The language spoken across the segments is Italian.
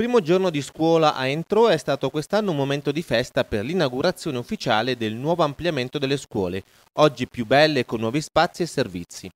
primo giorno di scuola a Entro è stato quest'anno un momento di festa per l'inaugurazione ufficiale del nuovo ampliamento delle scuole, oggi più belle con nuovi spazi e servizi.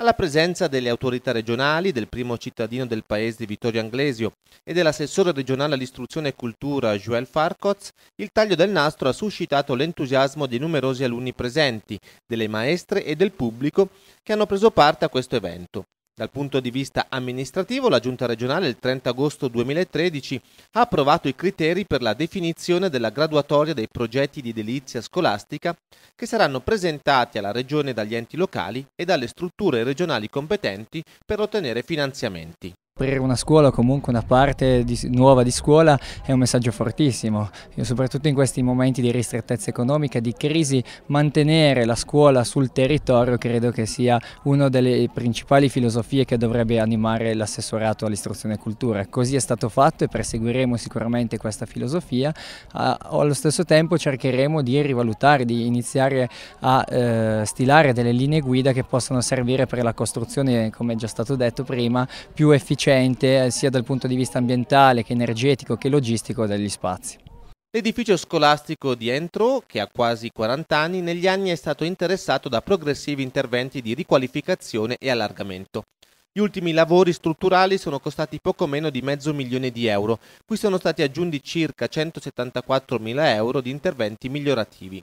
Alla presenza delle autorità regionali, del primo cittadino del paese Vittorio Anglesio e dell'assessore regionale all'istruzione e cultura Joel Farcoz, il taglio del nastro ha suscitato l'entusiasmo dei numerosi alunni presenti, delle maestre e del pubblico che hanno preso parte a questo evento. Dal punto di vista amministrativo, la Giunta regionale il 30 agosto 2013 ha approvato i criteri per la definizione della graduatoria dei progetti di edilizia scolastica che saranno presentati alla Regione dagli enti locali e dalle strutture regionali competenti per ottenere finanziamenti aprire una scuola o comunque una parte di, nuova di scuola è un messaggio fortissimo, Io, soprattutto in questi momenti di ristrettezza economica, di crisi, mantenere la scuola sul territorio credo che sia una delle principali filosofie che dovrebbe animare l'assessorato all'istruzione e cultura. Così è stato fatto e perseguiremo sicuramente questa filosofia, ah, allo stesso tempo cercheremo di rivalutare, di iniziare a eh, stilare delle linee guida che possano servire per la costruzione, come è già stato detto prima, più efficiente efficiente eh, sia dal punto di vista ambientale che energetico che logistico degli spazi. L'edificio scolastico di Entro, che ha quasi 40 anni, negli anni è stato interessato da progressivi interventi di riqualificazione e allargamento. Gli ultimi lavori strutturali sono costati poco meno di mezzo milione di euro, cui sono stati aggiunti circa 174 mila euro di interventi migliorativi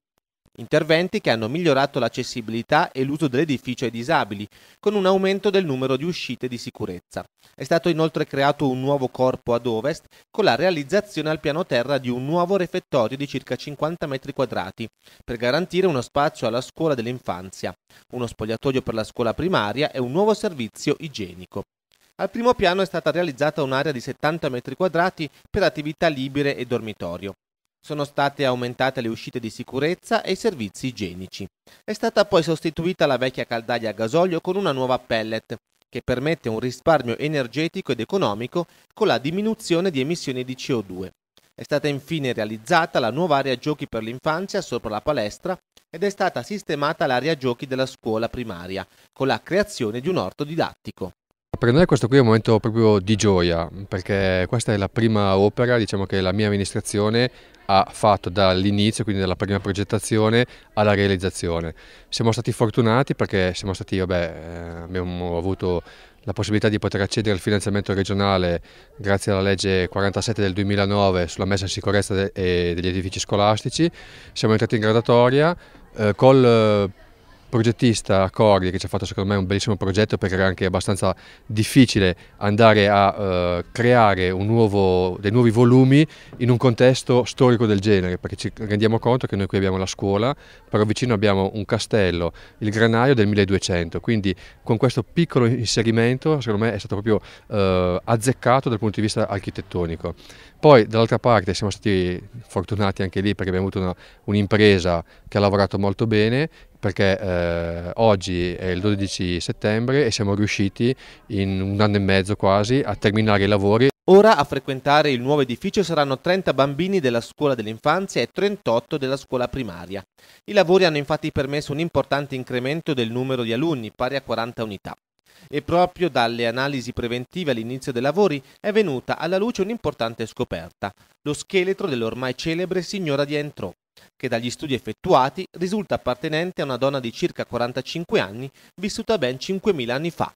interventi che hanno migliorato l'accessibilità e l'uso dell'edificio ai disabili, con un aumento del numero di uscite di sicurezza. È stato inoltre creato un nuovo corpo ad ovest con la realizzazione al piano terra di un nuovo refettorio di circa 50 metri quadrati, per garantire uno spazio alla scuola dell'infanzia, uno spogliatoio per la scuola primaria e un nuovo servizio igienico. Al primo piano è stata realizzata un'area di 70 metri quadrati per attività libere e dormitorio. Sono state aumentate le uscite di sicurezza e i servizi igienici. È stata poi sostituita la vecchia caldaia a gasolio con una nuova pellet, che permette un risparmio energetico ed economico con la diminuzione di emissioni di CO2. È stata infine realizzata la nuova area giochi per l'infanzia sopra la palestra ed è stata sistemata l'area giochi della scuola primaria, con la creazione di un orto didattico. Per noi questo qui è un momento proprio di gioia, perché questa è la prima opera diciamo, che la mia amministrazione ha fatto dall'inizio, quindi dalla prima progettazione alla realizzazione. Siamo stati fortunati perché siamo stati, vabbè, eh, abbiamo avuto la possibilità di poter accedere al finanziamento regionale grazie alla legge 47 del 2009 sulla messa in sicurezza degli edifici scolastici. Siamo entrati in gradatoria eh, col progettista Corri che ci ha fatto secondo me un bellissimo progetto perché era anche abbastanza difficile andare a eh, creare nuovo, dei nuovi volumi in un contesto storico del genere perché ci rendiamo conto che noi qui abbiamo la scuola però vicino abbiamo un castello, il granaio del 1200 quindi con questo piccolo inserimento secondo me è stato proprio eh, azzeccato dal punto di vista architettonico. Poi dall'altra parte siamo stati fortunati anche lì perché abbiamo avuto un'impresa che ha lavorato molto bene perché eh, oggi è il 12 settembre e siamo riusciti in un anno e mezzo quasi a terminare i lavori. Ora a frequentare il nuovo edificio saranno 30 bambini della scuola dell'infanzia e 38 della scuola primaria. I lavori hanno infatti permesso un importante incremento del numero di alunni, pari a 40 unità. E proprio dalle analisi preventive all'inizio dei lavori è venuta alla luce un'importante scoperta, lo scheletro dell'ormai celebre signora di Entrò che dagli studi effettuati risulta appartenente a una donna di circa 45 anni vissuta ben 5.000 anni fa